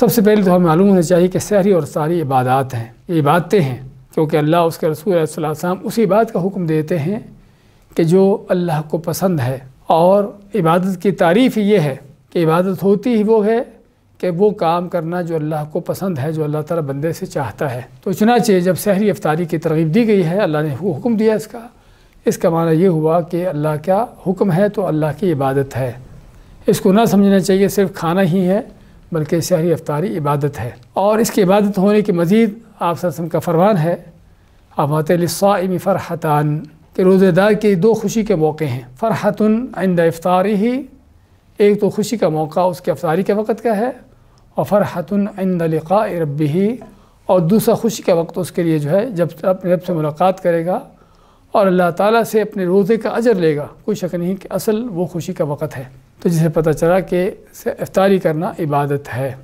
सबसे पहले तो हमें मालूम होना चाहिए कि शहरी और सारी इबादत हैं ये इबादतें हैं क्योंकि अल्लाह उसके रसूल सलाम उसी बात का हुक्म देते हैं कि जो अल्लाह को पसंद है और इबादत की तारीफ़ ये है कि इबादत होती ही वो है कि वो काम करना जो अल्लाह को पसंद है जो अल्लाह ताला बंदे से चाहता है तो चुनाचे जब शहरी अफ्तारी की तरगीब दी गई है अल्लाह ने हुक्म दिया इसका इसका माना ये हुआ कि अल्लाह का हुक्म है तो अल्लाह की इबादत है इसको ना समझना चाहिए सिर्फ खाना ही है बल्कि शहरी अफ्तारी इबादत है और इसकी इबादत होने की मज़ीद आप सरसम का फरमान है अबतलसाइम फ़रहतान के रोज़ेदार के दो खुशी के मौके हैं फ़रहतन आइंद इफ़ारी ही एक तो खुशी का मौका उसके अफ्तारी के वक़्त का है और फ़रहतन आइंद लिखा रबी ही और दूसरा खुशी का वक्त उसके लिए जो है जब अपने रब से मुलाकात करेगा और अल्लाह ताली से अपने रोज़े का अजर लेगा कोई शक नहीं कि असल वो खुशी का वक़्त है तो जिसे पता चला कि इफ्तारी करना इबादत है